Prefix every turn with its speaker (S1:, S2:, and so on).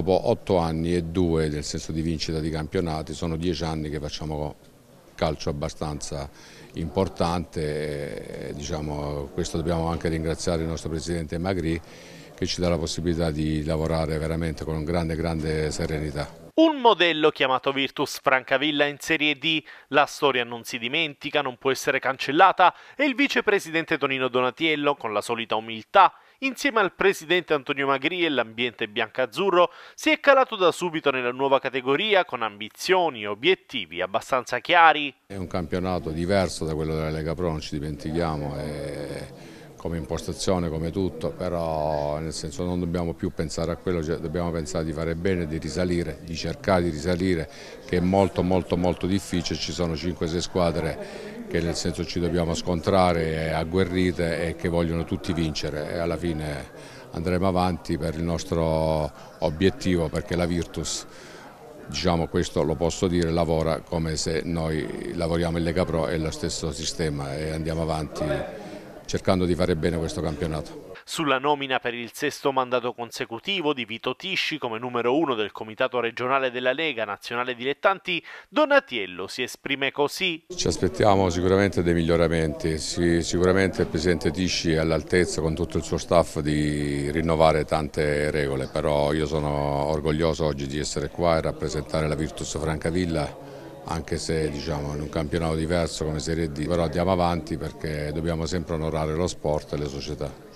S1: dopo otto anni e due nel senso di vincita di campionati, sono dieci anni che facciamo calcio abbastanza importante, e, diciamo, questo dobbiamo anche ringraziare il nostro Presidente Magri che ci dà la possibilità di lavorare veramente con grande, grande serenità.
S2: Un modello chiamato Virtus Francavilla in Serie D, la storia non si dimentica, non può essere cancellata e il vicepresidente Tonino Donatiello, con la solita umiltà, insieme al presidente Antonio Magri e l'ambiente biancazzurro, si è calato da subito nella nuova categoria con ambizioni e obiettivi abbastanza chiari.
S1: È un campionato diverso da quello della Lega Pro, non ci dimentichiamo, e come impostazione, come tutto, però nel senso non dobbiamo più pensare a quello, cioè dobbiamo pensare di fare bene, di risalire, di cercare di risalire, che è molto molto molto difficile, ci sono 5-6 squadre che nel senso ci dobbiamo scontrare, agguerrite e che vogliono tutti vincere e alla fine andremo avanti per il nostro obiettivo perché la Virtus diciamo questo lo posso dire, lavora come se noi lavoriamo in Lega Pro, e lo stesso sistema e andiamo avanti cercando di fare bene questo campionato.
S2: Sulla nomina per il sesto mandato consecutivo di Vito Tisci come numero uno del Comitato regionale della Lega Nazionale Dilettanti, Donatiello si esprime così.
S1: Ci aspettiamo sicuramente dei miglioramenti, sicuramente il Presidente Tisci è all'altezza con tutto il suo staff di rinnovare tante regole, però io sono orgoglioso oggi di essere qua e rappresentare la Virtus Francavilla anche se diciamo, in un campionato diverso come Serie D, però andiamo avanti perché dobbiamo sempre onorare lo sport e le società.